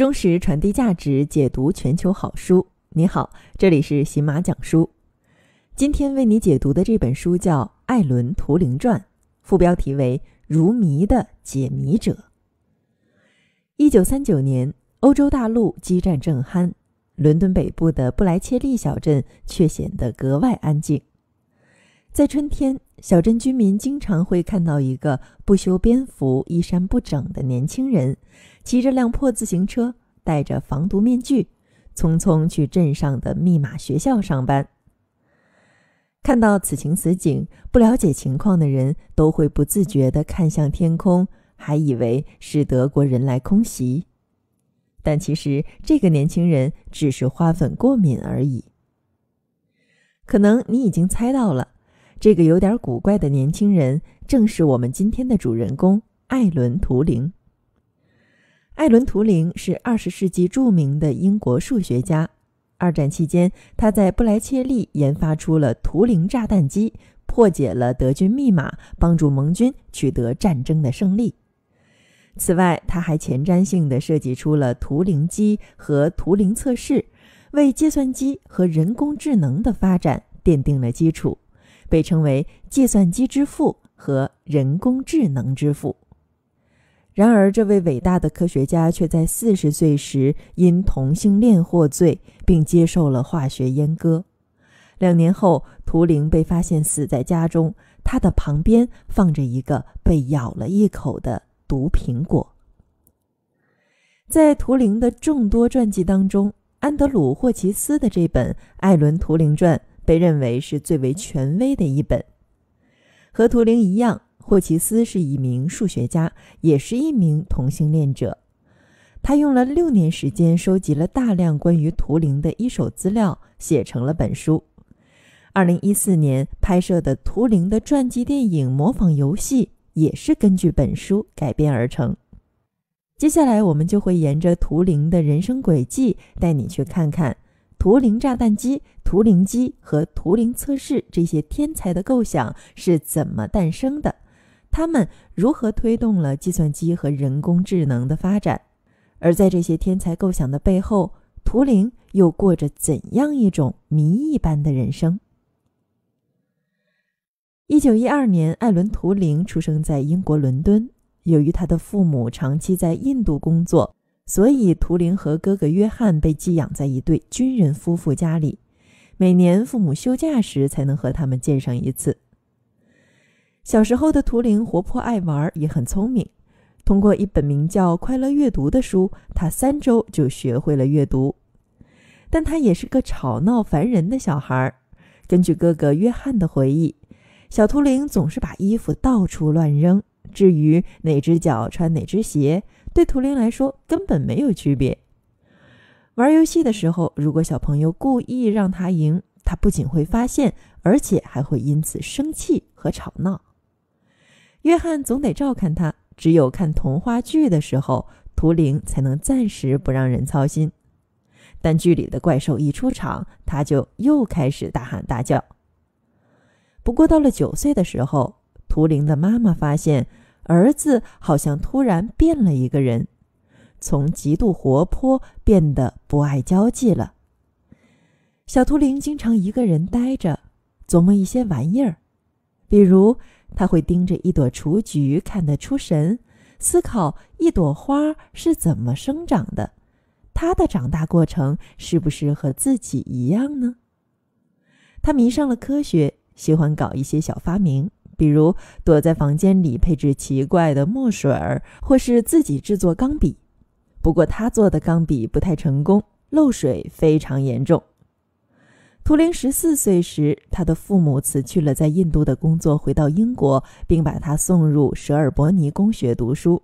忠实传递价值，解读全球好书。你好，这里是喜马讲书。今天为你解读的这本书叫《艾伦·图灵传》，副标题为《如谜的解谜者》。一九三九年，欧洲大陆激战正酣，伦敦北部的布莱切利小镇却显得格外安静。在春天，小镇居民经常会看到一个不修边幅、衣衫不整的年轻人。骑着辆破自行车，戴着防毒面具，匆匆去镇上的密码学校上班。看到此情此景，不了解情况的人都会不自觉地看向天空，还以为是德国人来空袭。但其实这个年轻人只是花粉过敏而已。可能你已经猜到了，这个有点古怪的年轻人正是我们今天的主人公艾伦·图灵。艾伦·图灵是二十世纪著名的英国数学家。二战期间，他在布莱切利研发出了图灵炸弹机，破解了德军密码，帮助盟军取得战争的胜利。此外，他还前瞻性地设计出了图灵机和图灵测试，为计算机和人工智能的发展奠定了基础，被称为“计算机之父”和“人工智能之父”。然而，这位伟大的科学家却在四十岁时因同性恋获罪，并接受了化学阉割。两年后，图灵被发现死在家中，他的旁边放着一个被咬了一口的毒苹果。在图灵的众多传记当中，安德鲁·霍奇斯的这本《艾伦·图灵传》被认为是最为权威的一本。和图灵一样。霍奇斯是一名数学家，也是一名同性恋者。他用了六年时间收集了大量关于图灵的一手资料，写成了本书。二零一四年拍摄的《图灵的传记电影》《模仿游戏》也是根据本书改编而成。接下来，我们就会沿着图灵的人生轨迹，带你去看看图灵炸弹机、图灵机和图灵测试这些天才的构想是怎么诞生的。他们如何推动了计算机和人工智能的发展？而在这些天才构想的背后，图灵又过着怎样一种谜一般的人生？一九一二年，艾伦·图灵出生在英国伦敦。由于他的父母长期在印度工作，所以图灵和哥哥约翰被寄养在一对军人夫妇家里，每年父母休假时才能和他们见上一次。小时候的图灵活泼爱玩，也很聪明。通过一本名叫《快乐阅读》的书，他三周就学会了阅读。但他也是个吵闹烦人的小孩。根据哥哥约翰的回忆，小图灵总是把衣服到处乱扔。至于哪只脚穿哪只鞋，对图灵来说根本没有区别。玩游戏的时候，如果小朋友故意让他赢，他不仅会发现，而且还会因此生气和吵闹。约翰总得照看他，只有看童话剧的时候，图灵才能暂时不让人操心。但剧里的怪兽一出场，他就又开始大喊大叫。不过到了九岁的时候，图灵的妈妈发现儿子好像突然变了一个人，从极度活泼变得不爱交际了。小图灵经常一个人呆着，琢磨一些玩意儿，比如。他会盯着一朵雏菊看得出神，思考一朵花是怎么生长的，它的长大过程是不是和自己一样呢？他迷上了科学，喜欢搞一些小发明，比如躲在房间里配置奇怪的墨水儿，或是自己制作钢笔。不过他做的钢笔不太成功，漏水非常严重。图灵十四岁时，他的父母辞去了在印度的工作，回到英国，并把他送入舍尔伯尼公学读书。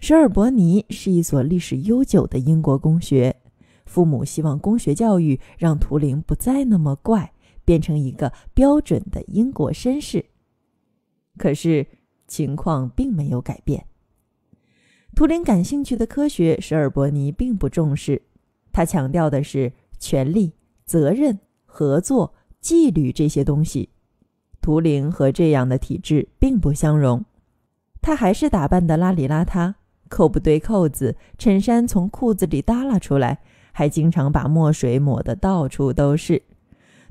舍尔伯尼是一所历史悠久的英国公学，父母希望公学教育让图灵不再那么怪，变成一个标准的英国绅士。可是，情况并没有改变。图灵感兴趣的科学，舍尔伯尼并不重视，他强调的是权力。责任、合作、纪律这些东西，图灵和这样的体质并不相容。他还是打扮得邋里邋遢，扣不对扣子，衬衫从裤子里耷拉出来，还经常把墨水抹得到处都是。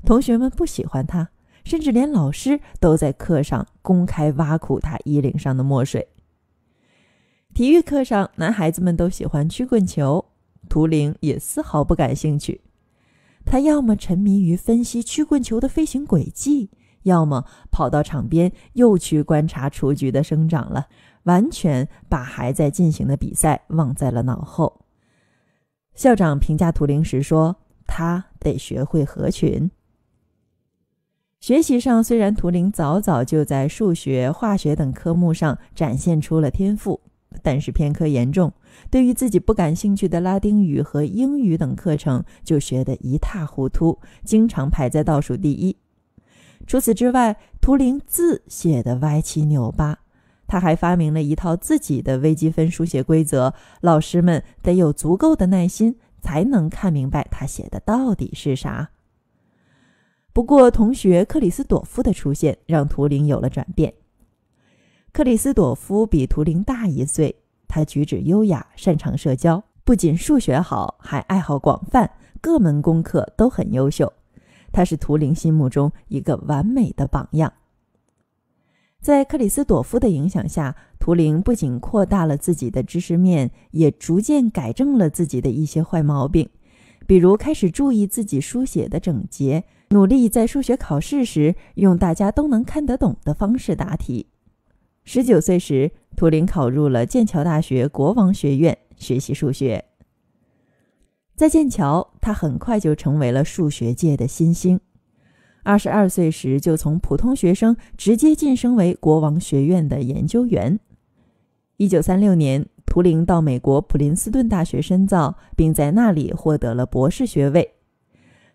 同学们不喜欢他，甚至连老师都在课上公开挖苦他衣领上的墨水。体育课上，男孩子们都喜欢曲棍球，图灵也丝毫不感兴趣。他要么沉迷于分析曲棍球的飞行轨迹，要么跑到场边又去观察雏菊的生长了，完全把还在进行的比赛忘在了脑后。校长评价图灵时说：“他得学会合群。”学习上，虽然图灵早早就在数学、化学等科目上展现出了天赋，但是偏科严重。对于自己不感兴趣的拉丁语和英语等课程，就学得一塌糊涂，经常排在倒数第一。除此之外，图灵字写的歪七扭八，他还发明了一套自己的微积分书写规则，老师们得有足够的耐心才能看明白他写的到底是啥。不过，同学克里斯朵夫的出现让图灵有了转变。克里斯朵夫比图灵大一岁。他举止优雅，擅长社交，不仅数学好，还爱好广泛，各门功课都很优秀。他是图灵心目中一个完美的榜样。在克里斯朵夫的影响下，图灵不仅扩大了自己的知识面，也逐渐改正了自己的一些坏毛病，比如开始注意自己书写的整洁，努力在数学考试时用大家都能看得懂的方式答题。十九岁时，图灵考入了剑桥大学国王学院学习数学。在剑桥，他很快就成为了数学界的新星。二十二岁时，就从普通学生直接晋升为国王学院的研究员。一九三六年，图灵到美国普林斯顿大学深造，并在那里获得了博士学位。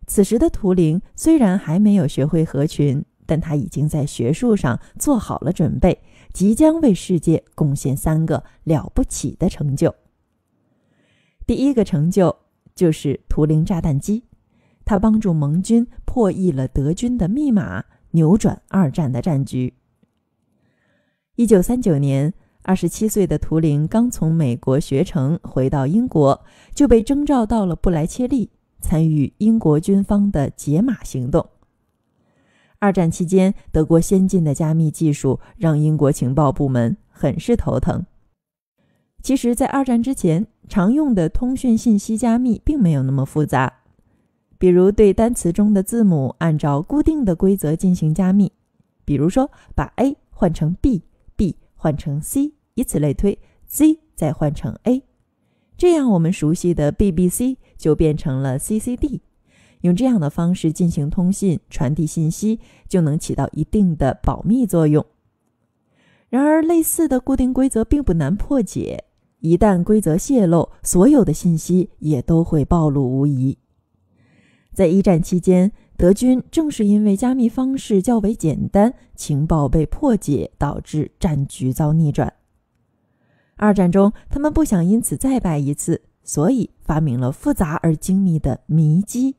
此时的图灵虽然还没有学会合群，但他已经在学术上做好了准备。即将为世界贡献三个了不起的成就。第一个成就就是图灵炸弹机，它帮助盟军破译了德军的密码，扭转二战的战局。一九三九年，二十七岁的图灵刚从美国学成回到英国，就被征召到了布莱切利，参与英国军方的解码行动。二战期间，德国先进的加密技术让英国情报部门很是头疼。其实，在二战之前，常用的通讯信息加密并没有那么复杂。比如，对单词中的字母按照固定的规则进行加密，比如说把 A 换成 B，B 换成 C，以此类推，C 再换成 A，这样我们熟悉的 BBC 就变成了 CCD。用这样的方式进行通信，传递信息就能起到一定的保密作用。然而，类似的固定规则并不难破解，一旦规则泄露，所有的信息也都会暴露无遗。在一战期间，德军正是因为加密方式较为简单，情报被破解，导致战局遭逆转。二战中，他们不想因此再败一次，所以发明了复杂而精密的迷机。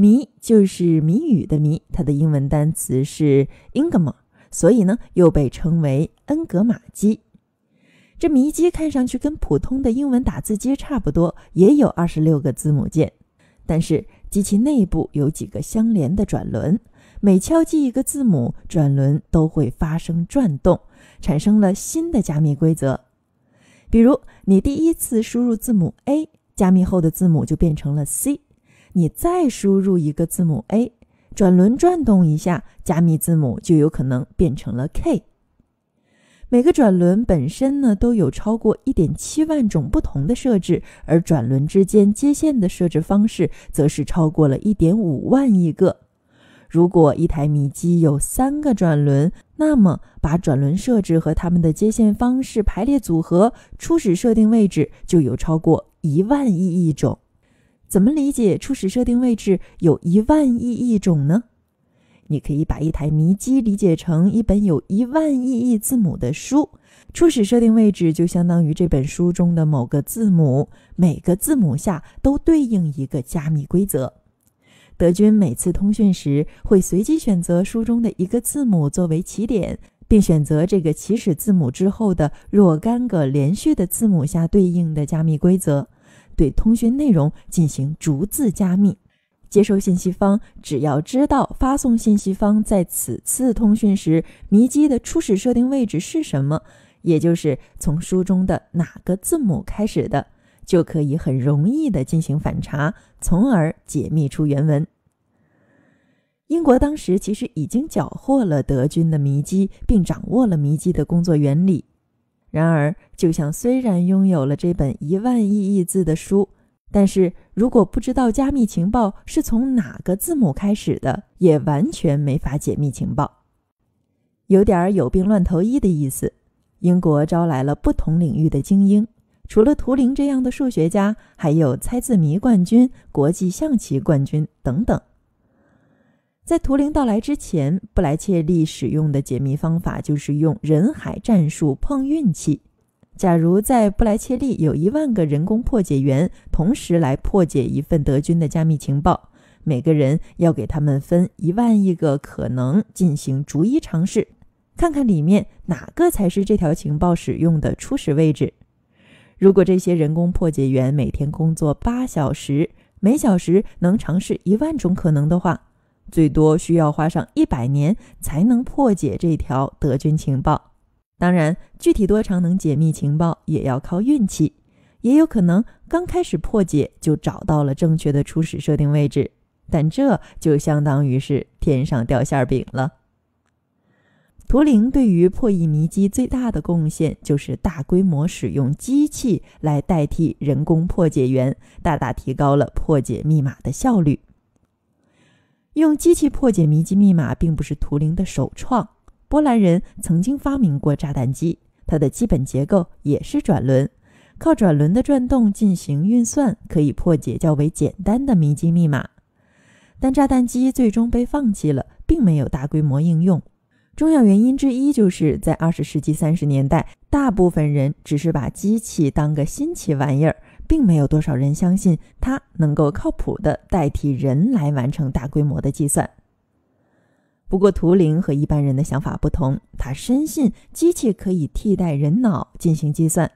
谜就是谜语的谜，它的英文单词是 e n g g m a 所以呢又被称为恩格玛机。这谜机看上去跟普通的英文打字机差不多，也有二十六个字母键，但是机器内部有几个相连的转轮，每敲击一个字母，转轮都会发生转动，产生了新的加密规则。比如你第一次输入字母 A，加密后的字母就变成了 C。你再输入一个字母 A，转轮转动一下，加密字母就有可能变成了 K。每个转轮本身呢，都有超过一点七万种不同的设置，而转轮之间接线的设置方式，则是超过了一点五万亿个。如果一台米机有三个转轮，那么把转轮设置和它们的接线方式排列组合，初始设定位置就有超过一万亿亿种。怎么理解初始设定位置有一万亿亿种呢？你可以把一台迷机理解成一本有一万亿亿字母的书，初始设定位置就相当于这本书中的某个字母，每个字母下都对应一个加密规则。德军每次通讯时会随机选择书中的一个字母作为起点，并选择这个起始字母之后的若干个连续的字母下对应的加密规则。对通讯内容进行逐字加密，接收信息方只要知道发送信息方在此次通讯时迷机的初始设定位置是什么，也就是从书中的哪个字母开始的，就可以很容易的进行反查，从而解密出原文。英国当时其实已经缴获了德军的迷机，并掌握了迷机的工作原理。然而，就像虽然拥有了这本一万亿亿字的书，但是如果不知道加密情报是从哪个字母开始的，也完全没法解密情报，有点有病乱投医的意思。英国招来了不同领域的精英，除了图灵这样的数学家，还有猜字谜冠军、国际象棋冠军等等。在图灵到来之前，布莱切利使用的解密方法就是用人海战术碰运气。假如在布莱切利有一万个人工破解员同时来破解一份德军的加密情报，每个人要给他们分一万亿个可能进行逐一尝试，看看里面哪个才是这条情报使用的初始位置。如果这些人工破解员每天工作八小时，每小时能尝试一万种可能的话，最多需要花上一百年才能破解这条德军情报。当然，具体多长能解密情报，也要靠运气。也有可能刚开始破解就找到了正确的初始设定位置，但这就相当于是天上掉馅饼了。图灵对于破译迷机最大的贡献，就是大规模使用机器来代替人工破解员，大大提高了破解密码的效率。用机器破解迷机密码并不是图灵的首创，波兰人曾经发明过炸弹机，它的基本结构也是转轮，靠转轮的转动进行运算，可以破解较为简单的迷机密码。但炸弹机最终被放弃了，并没有大规模应用。重要原因之一就是在二十世纪三十年代，大部分人只是把机器当个新奇玩意儿。并没有多少人相信它能够靠谱的代替人来完成大规模的计算。不过，图灵和一般人的想法不同，他深信机器可以替代人脑进行计算。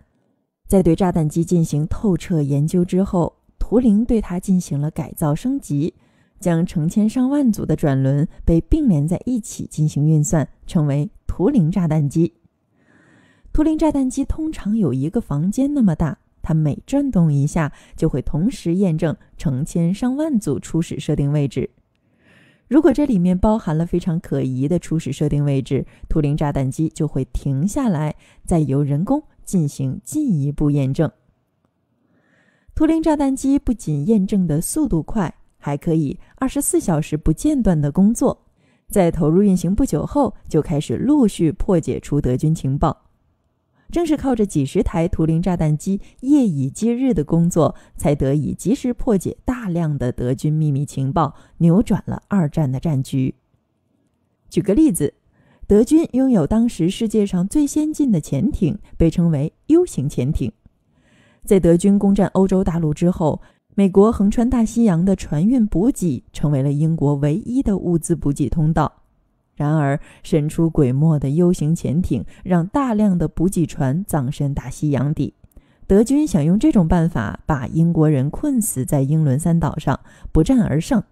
在对炸弹机进行透彻研究之后，图灵对它进行了改造升级，将成千上万组的转轮被并联在一起进行运算，成为图灵炸弹机。图灵炸弹机通常有一个房间那么大。它每转动一下，就会同时验证成千上万组初始设定位置。如果这里面包含了非常可疑的初始设定位置，图灵炸弹机就会停下来，再由人工进行进一步验证。图灵炸弹机不仅验证的速度快，还可以二十四小时不间断的工作。在投入运行不久后，就开始陆续破解出德军情报。正是靠着几十台图灵炸弹机夜以继日的工作，才得以及时破解大量的德军秘密情报，扭转了二战的战局。举个例子，德军拥有当时世界上最先进的潜艇，被称为 U 型潜艇。在德军攻占欧洲大陆之后，美国横穿大西洋的船运补给成为了英国唯一的物资补给通道。然而，神出鬼没的 U 型潜艇让大量的补给船葬身大西洋底。德军想用这种办法把英国人困死在英伦三岛上，不战而胜。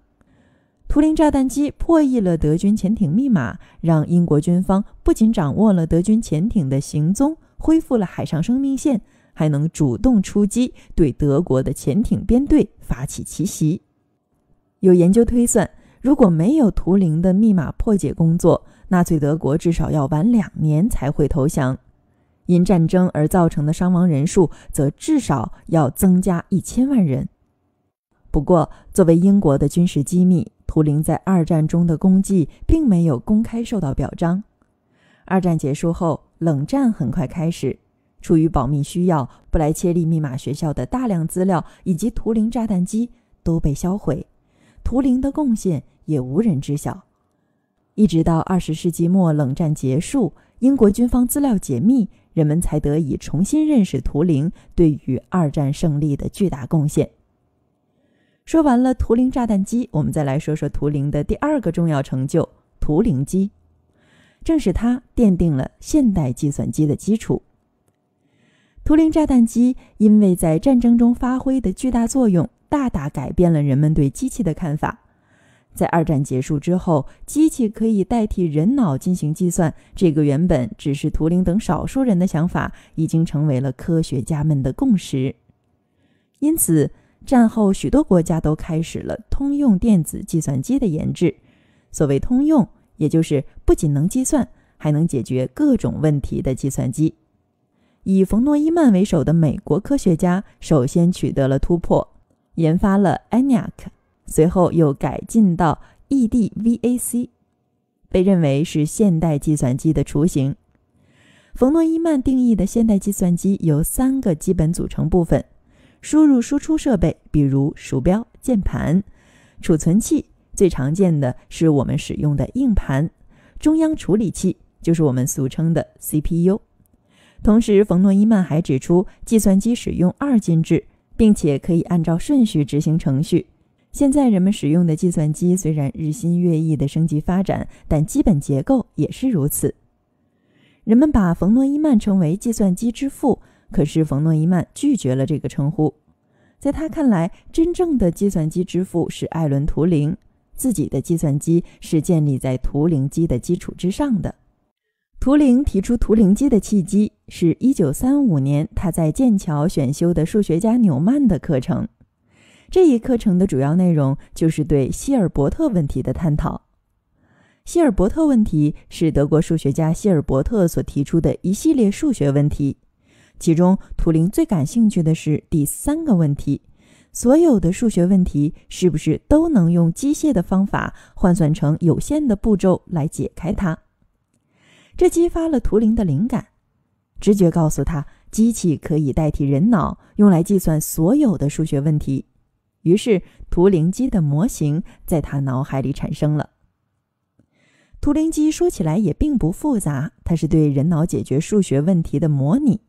图灵炸弹机破译了德军潜艇密码，让英国军方不仅掌握了德军潜艇的行踪，恢复了海上生命线，还能主动出击，对德国的潜艇编队发起奇袭。有研究推算。如果没有图灵的密码破解工作，纳粹德国至少要晚两年才会投降。因战争而造成的伤亡人数则至少要增加一千万人。不过，作为英国的军事机密，图灵在二战中的功绩并没有公开受到表彰。二战结束后，冷战很快开始。出于保密需要，布莱切利密码学校的大量资料以及图灵炸弹机都被销毁。图灵的贡献也无人知晓，一直到二十世纪末冷战结束，英国军方资料解密，人们才得以重新认识图灵对于二战胜利的巨大贡献。说完了图灵炸弹机，我们再来说说图灵的第二个重要成就——图灵机，正是它奠定了现代计算机的基础。图灵炸弹机因为在战争中发挥的巨大作用。大大改变了人们对机器的看法。在二战结束之后，机器可以代替人脑进行计算，这个原本只是图灵等少数人的想法，已经成为了科学家们的共识。因此，战后许多国家都开始了通用电子计算机的研制。所谓通用，也就是不仅能计算，还能解决各种问题的计算机。以冯·诺依曼为首的美国科学家首先取得了突破。研发了 ENIAC，随后又改进到 EDVAC，被认为是现代计算机的雏形。冯诺依曼定义的现代计算机有三个基本组成部分：输入输出设备，比如鼠标、键盘；储存器，最常见的是我们使用的硬盘；中央处理器，就是我们俗称的 CPU。同时，冯诺依曼还指出，计算机使用二进制。并且可以按照顺序执行程序。现在人们使用的计算机虽然日新月异的升级发展，但基本结构也是如此。人们把冯诺依曼称为计算机之父，可是冯诺依曼拒绝了这个称呼。在他看来，真正的计算机之父是艾伦图灵。自己的计算机是建立在图灵机的基础之上的。图灵提出图灵机的契机是一九三五年，他在剑桥选修的数学家纽曼的课程。这一课程的主要内容就是对希尔伯特问题的探讨。希尔伯特问题是德国数学家希尔伯特所提出的一系列数学问题，其中图灵最感兴趣的是第三个问题：所有的数学问题是不是都能用机械的方法换算成有限的步骤来解开它？这激发了图灵的灵感，直觉告诉他，机器可以代替人脑用来计算所有的数学问题。于是，图灵机的模型在他脑海里产生了。图灵机说起来也并不复杂，它是对人脑解决数学问题的模拟。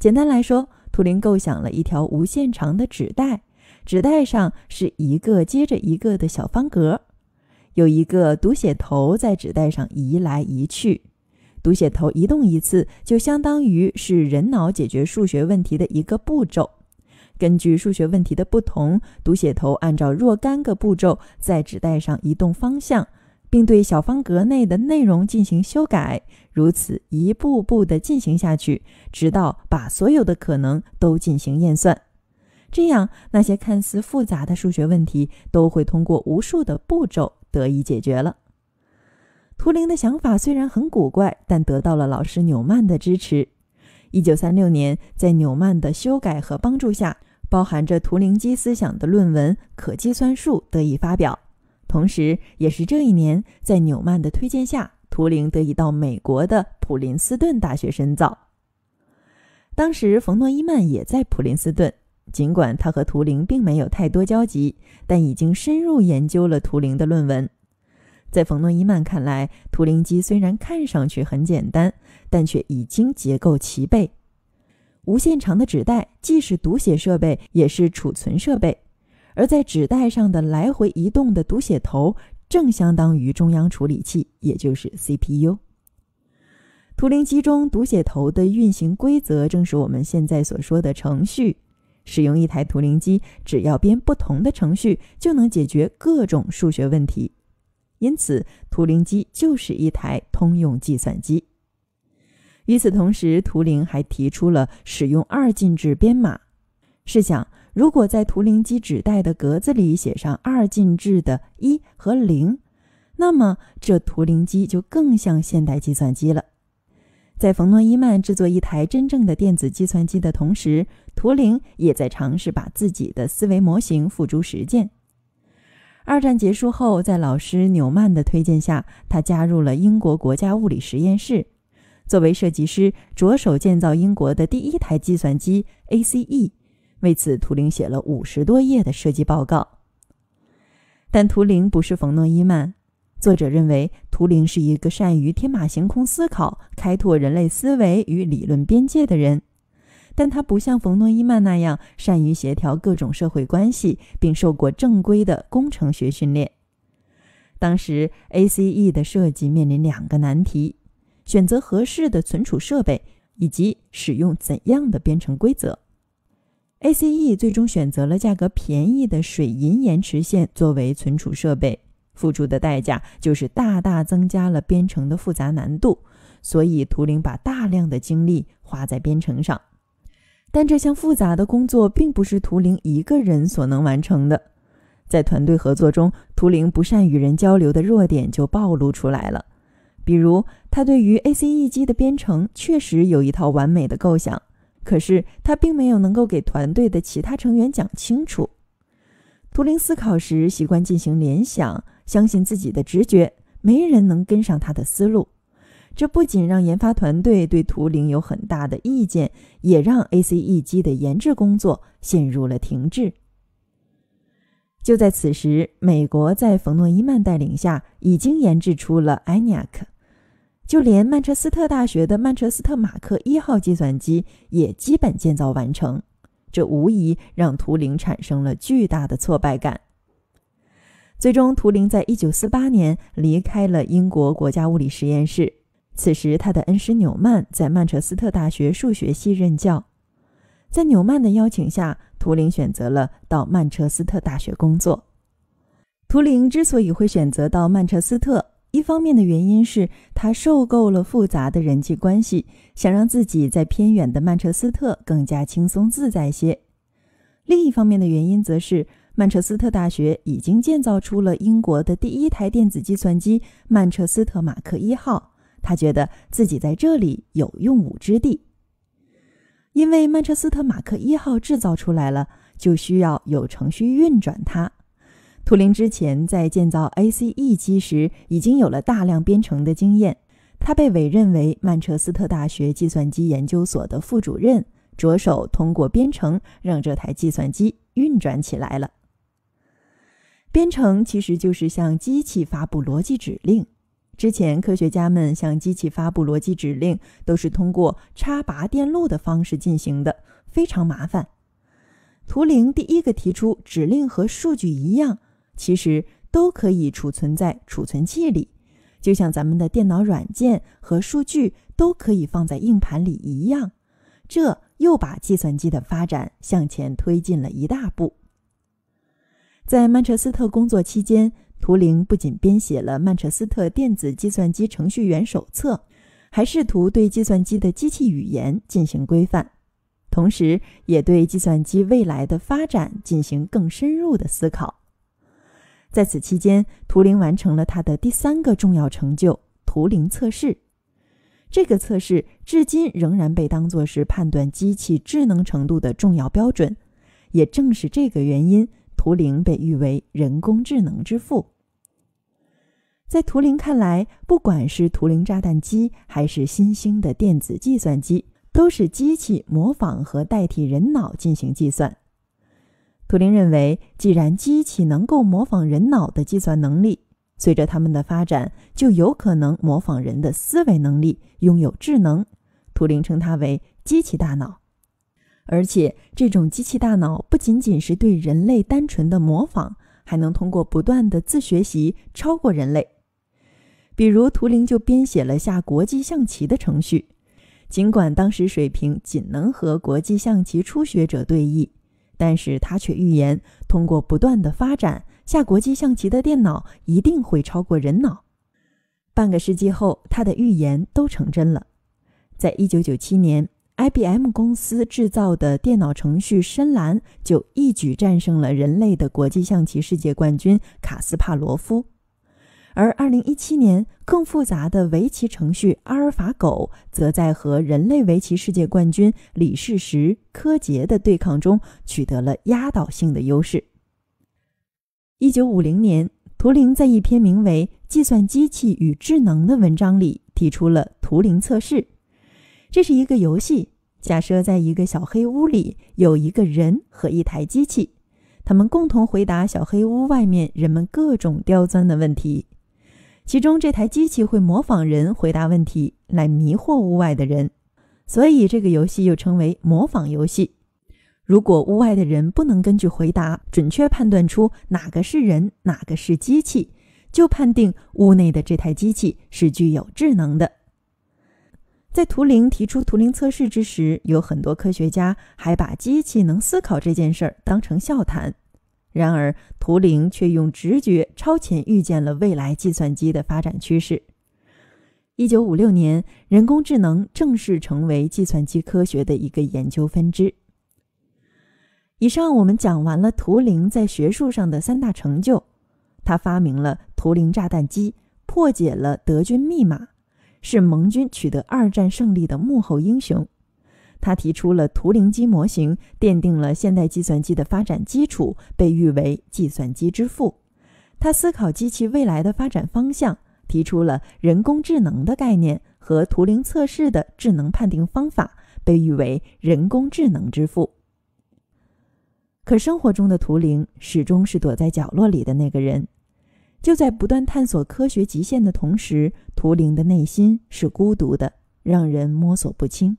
简单来说，图灵构想了一条无限长的纸带，纸带上是一个接着一个的小方格，有一个读写头在纸带上移来移去。读写头移动一次，就相当于是人脑解决数学问题的一个步骤。根据数学问题的不同，读写头按照若干个步骤在纸带上移动方向，并对小方格内的内容进行修改，如此一步步地进行下去，直到把所有的可能都进行验算。这样，那些看似复杂的数学问题都会通过无数的步骤得以解决了。图灵的想法虽然很古怪，但得到了老师纽曼的支持。一九三六年，在纽曼的修改和帮助下，包含着图灵机思想的论文《可计算数》得以发表。同时，也是这一年，在纽曼的推荐下，图灵得以到美国的普林斯顿大学深造。当时，冯诺依曼也在普林斯顿，尽管他和图灵并没有太多交集，但已经深入研究了图灵的论文。在冯诺依曼看来，图灵机虽然看上去很简单，但却已经结构齐备。无限长的纸带既是读写设备，也是储存设备，而在纸带上的来回移动的读写头正相当于中央处理器，也就是 CPU。图灵机中读写头的运行规则正是我们现在所说的程序。使用一台图灵机，只要编不同的程序，就能解决各种数学问题。因此，图灵机就是一台通用计算机。与此同时，图灵还提出了使用二进制编码。试想，如果在图灵机纸袋的格子里写上二进制的一和零，那么这图灵机就更像现代计算机了。在冯诺依曼制作一台真正的电子计算机的同时，图灵也在尝试把自己的思维模型付诸实践。二战结束后，在老师纽曼的推荐下，他加入了英国国家物理实验室，作为设计师着手建造英国的第一台计算机 ACE。为此，图灵写了五十多页的设计报告。但图灵不是冯诺依曼。作者认为，图灵是一个善于天马行空思考、开拓人类思维与理论边界的人。但他不像冯诺依曼那样善于协调各种社会关系，并受过正规的工程学训练。当时，ACE 的设计面临两个难题：选择合适的存储设备，以及使用怎样的编程规则。ACE 最终选择了价格便宜的水银延迟线作为存储设备，付出的代价就是大大增加了编程的复杂难度。所以，图灵把大量的精力花在编程上。但这项复杂的工作并不是图灵一个人所能完成的。在团队合作中，图灵不善与人交流的弱点就暴露出来了。比如，他对于 A C E 机的编程确实有一套完美的构想，可是他并没有能够给团队的其他成员讲清楚。图灵思考时习惯进行联想，相信自己的直觉，没人能跟上他的思路。这不仅让研发团队对图灵有很大的意见，也让 ACE 机的研制工作陷入了停滞。就在此时，美国在冯诺依曼带领下已经研制出了 ENIAC，就连曼彻斯特大学的曼彻斯特马克一号计算机也基本建造完成。这无疑让图灵产生了巨大的挫败感。最终，图灵在一九四八年离开了英国国家物理实验室。此时，他的恩师纽曼在曼彻斯特大学数学系任教。在纽曼的邀请下，图灵选择了到曼彻斯特大学工作。图灵之所以会选择到曼彻斯特，一方面的原因是他受够了复杂的人际关系，想让自己在偏远的曼彻斯特更加轻松自在些；另一方面的原因则是曼彻斯特大学已经建造出了英国的第一台电子计算机——曼彻斯特马克一号。他觉得自己在这里有用武之地，因为曼彻斯特马克一号制造出来了，就需要有程序运转它。图灵之前在建造 ACE 机时已经有了大量编程的经验，他被委任为曼彻斯特大学计算机研究所的副主任，着手通过编程让这台计算机运转起来了。编程其实就是向机器发布逻辑指令。之前，科学家们向机器发布逻辑指令都是通过插拔电路的方式进行的，非常麻烦。图灵第一个提出，指令和数据一样，其实都可以储存在储存器里，就像咱们的电脑软件和数据都可以放在硬盘里一样，这又把计算机的发展向前推进了一大步。在曼彻斯特工作期间。图灵不仅编写了《曼彻斯特电子计算机程序员手册》，还试图对计算机的机器语言进行规范，同时也对计算机未来的发展进行更深入的思考。在此期间，图灵完成了他的第三个重要成就——图灵测试。这个测试至今仍然被当作是判断机器智能程度的重要标准。也正是这个原因。图灵被誉为人工智能之父。在图灵看来，不管是图灵炸弹机，还是新兴的电子计算机，都是机器模仿和代替人脑进行计算。图灵认为，既然机器能够模仿人脑的计算能力，随着他们的发展，就有可能模仿人的思维能力，拥有智能。图灵称它为机器大脑。而且，这种机器大脑不仅仅是对人类单纯的模仿，还能通过不断的自学习超过人类。比如，图灵就编写了下国际象棋的程序，尽管当时水平仅能和国际象棋初学者对弈，但是他却预言，通过不断的发展，下国际象棋的电脑一定会超过人脑。半个世纪后，他的预言都成真了。在一九九七年。IBM 公司制造的电脑程序“深蓝”就一举战胜了人类的国际象棋世界冠军卡斯帕罗夫，而2017年更复杂的围棋程序“阿尔法狗”则在和人类围棋世界冠军李世石、柯洁的对抗中取得了压倒性的优势。1950年，图灵在一篇名为《计算机器与智能》的文章里提出了图灵测试。这是一个游戏，假设在一个小黑屋里有一个人和一台机器，他们共同回答小黑屋外面人们各种刁钻的问题。其中这台机器会模仿人回答问题，来迷惑屋外的人，所以这个游戏又称为模仿游戏。如果屋外的人不能根据回答准确判断出哪个是人，哪个是机器，就判定屋内的这台机器是具有智能的。在图灵提出图灵测试之时，有很多科学家还把机器能思考这件事儿当成笑谈。然而，图灵却用直觉超前预见了未来计算机的发展趋势。一九五六年，人工智能正式成为计算机科学的一个研究分支。以上我们讲完了图灵在学术上的三大成就：他发明了图灵炸弹机，破解了德军密码。是盟军取得二战胜利的幕后英雄，他提出了图灵机模型，奠定了现代计算机的发展基础，被誉为“计算机之父”。他思考机器未来的发展方向，提出了人工智能的概念和图灵测试的智能判定方法，被誉为“人工智能之父”。可生活中的图灵始终是躲在角落里的那个人，就在不断探索科学极限的同时。图灵的内心是孤独的，让人摸索不清。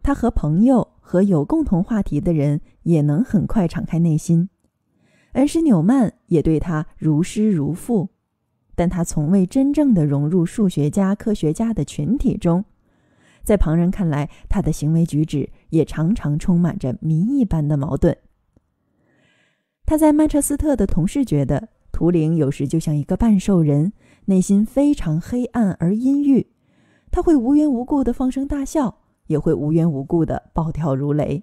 他和朋友和有共同话题的人也能很快敞开内心。恩师纽曼也对他如师如父，但他从未真正的融入数学家、科学家的群体中。在旁人看来，他的行为举止也常常充满着谜一般的矛盾。他在曼彻斯特的同事觉得，图灵有时就像一个半兽人。内心非常黑暗而阴郁，他会无缘无故的放声大笑，也会无缘无故的暴跳如雷。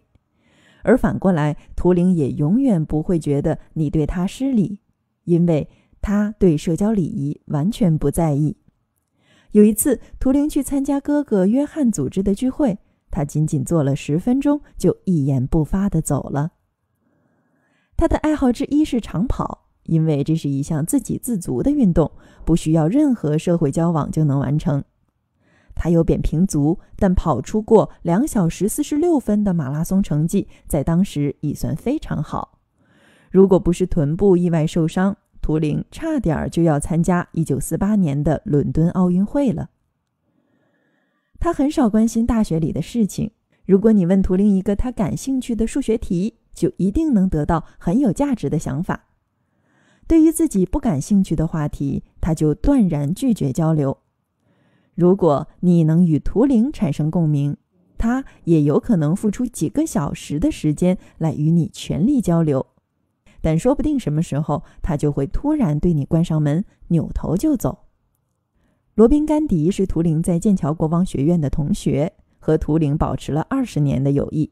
而反过来，图灵也永远不会觉得你对他失礼，因为他对社交礼仪完全不在意。有一次，图灵去参加哥哥约翰组织的聚会，他仅仅坐了十分钟就一言不发的走了。他的爱好之一是长跑。因为这是一项自给自足的运动，不需要任何社会交往就能完成。他有扁平足，但跑出过两小时四十六分的马拉松成绩，在当时已算非常好。如果不是臀部意外受伤，图灵差点就要参加一九四八年的伦敦奥运会了。他很少关心大学里的事情。如果你问图灵一个他感兴趣的数学题，就一定能得到很有价值的想法。对于自己不感兴趣的话题，他就断然拒绝交流。如果你能与图灵产生共鸣，他也有可能付出几个小时的时间来与你全力交流。但说不定什么时候，他就会突然对你关上门，扭头就走。罗宾·甘迪是图灵在剑桥国王学院的同学，和图灵保持了二十年的友谊。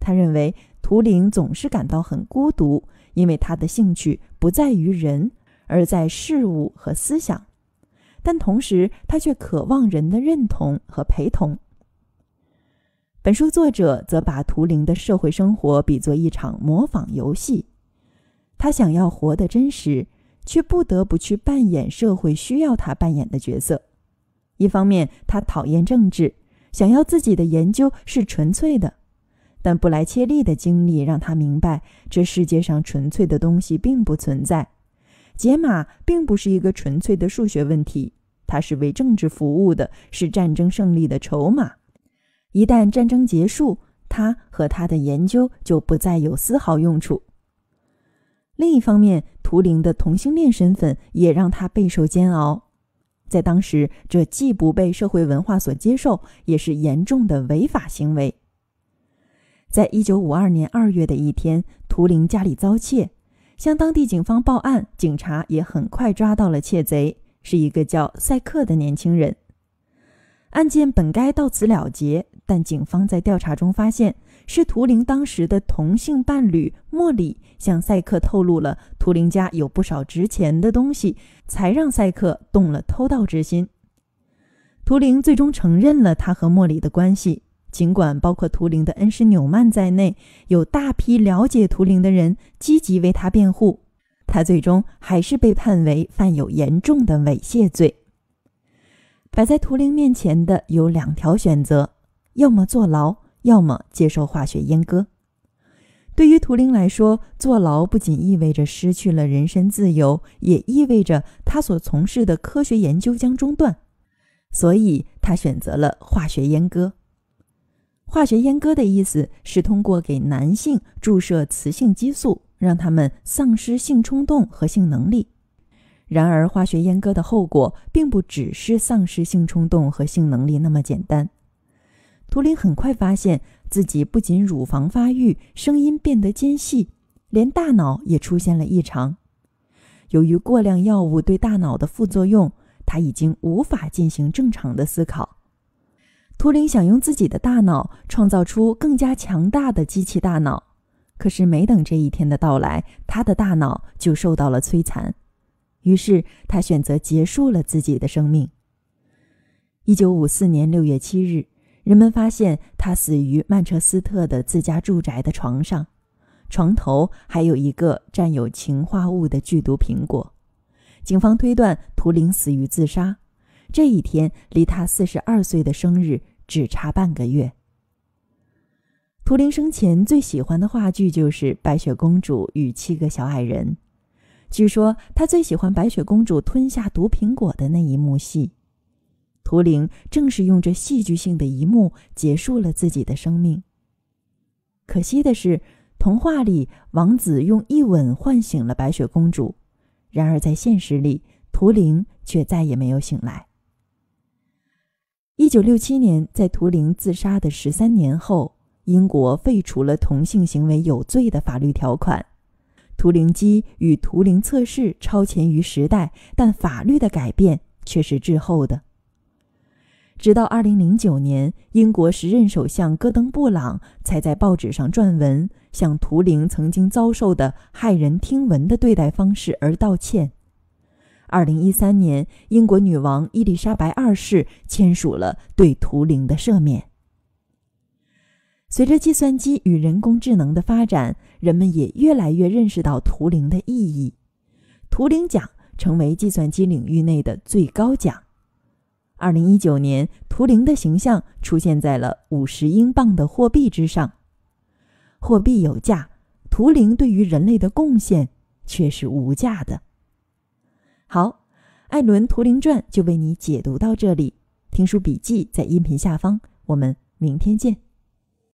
他认为。图灵总是感到很孤独，因为他的兴趣不在于人，而在事物和思想。但同时，他却渴望人的认同和陪同。本书作者则把图灵的社会生活比作一场模仿游戏，他想要活得真实，却不得不去扮演社会需要他扮演的角色。一方面，他讨厌政治，想要自己的研究是纯粹的。但布莱切利的经历让他明白，这世界上纯粹的东西并不存在。解码并不是一个纯粹的数学问题，它是为政治服务的，是战争胜利的筹码。一旦战争结束，他和他的研究就不再有丝毫用处。另一方面，图灵的同性恋身份也让他备受煎熬。在当时，这既不被社会文化所接受，也是严重的违法行为。在一九五二年二月的一天，图灵家里遭窃，向当地警方报案。警察也很快抓到了窃贼，是一个叫赛克的年轻人。案件本该到此了结，但警方在调查中发现，是图灵当时的同性伴侣莫里向赛克透露了图灵家有不少值钱的东西，才让赛克动了偷盗之心。图灵最终承认了他和莫里的关系。尽管包括图灵的恩师纽曼在内，有大批了解图灵的人积极为他辩护，他最终还是被判为犯有严重的猥亵罪。摆在图灵面前的有两条选择：要么坐牢，要么接受化学阉割。对于图灵来说，坐牢不仅意味着失去了人身自由，也意味着他所从事的科学研究将中断。所以，他选择了化学阉割。化学阉割的意思是通过给男性注射雌性激素，让他们丧失性冲动和性能力。然而，化学阉割的后果并不只是丧失性冲动和性能力那么简单。图灵很快发现自己不仅乳房发育，声音变得尖细，连大脑也出现了异常。由于过量药物对大脑的副作用，他已经无法进行正常的思考。图灵想用自己的大脑创造出更加强大的机器大脑，可是没等这一天的到来，他的大脑就受到了摧残，于是他选择结束了自己的生命。一九五四年六月七日，人们发现他死于曼彻斯特的自家住宅的床上，床头还有一个沾有氰化物的剧毒苹果。警方推断图灵死于自杀。这一天离他四十二岁的生日。只差半个月。图灵生前最喜欢的话剧就是《白雪公主与七个小矮人》，据说他最喜欢白雪公主吞下毒苹果的那一幕戏。图灵正是用这戏剧性的一幕结束了自己的生命。可惜的是，童话里王子用一吻唤醒了白雪公主，然而在现实里，图灵却再也没有醒来。一九六七年，在图灵自杀的十三年后，英国废除了同性行为有罪的法律条款。图灵机与图灵测试超前于时代，但法律的改变却是滞后的。直到二零零九年，英国时任首相戈登·布朗才在报纸上撰文，向图灵曾经遭受的骇人听闻的对待方式而道歉。二零一三年，英国女王伊丽莎白二世签署了对图灵的赦免。随着计算机与人工智能的发展，人们也越来越认识到图灵的意义。图灵奖成为计算机领域内的最高奖。二零一九年，图灵的形象出现在了五十英镑的货币之上。货币有价，图灵对于人类的贡献却是无价的。好，《艾伦·图灵传》就为你解读到这里。听书笔记在音频下方，我们明天见。